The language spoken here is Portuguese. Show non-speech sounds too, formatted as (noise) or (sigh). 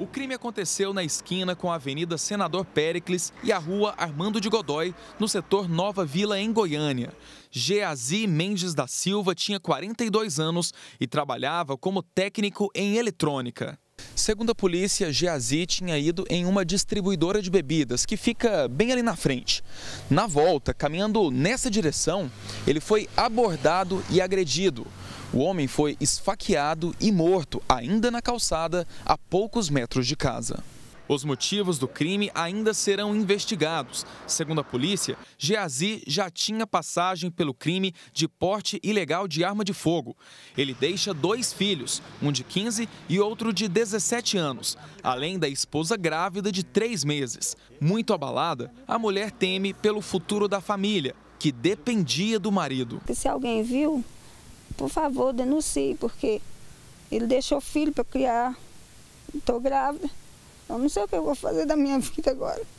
O crime aconteceu na esquina com a Avenida Senador Péricles e a Rua Armando de Godói, no setor Nova Vila, em Goiânia. Geazi Mendes da Silva tinha 42 anos e trabalhava como técnico em eletrônica. Segundo a polícia, Geazi tinha ido em uma distribuidora de bebidas, que fica bem ali na frente. Na volta, caminhando nessa direção, ele foi abordado e agredido. O homem foi esfaqueado e morto ainda na calçada, a poucos metros de casa. Os motivos do crime ainda serão investigados. Segundo a polícia, Geazi já tinha passagem pelo crime de porte ilegal de arma de fogo. Ele deixa dois filhos, um de 15 e outro de 17 anos, além da esposa grávida de três meses. Muito abalada, a mulher teme pelo futuro da família, que dependia do marido. Se alguém viu, por favor, denuncie, porque ele deixou filho para criar. Estou grávida. Eu não sei o que eu vou fazer da minha (laughs) vida agora.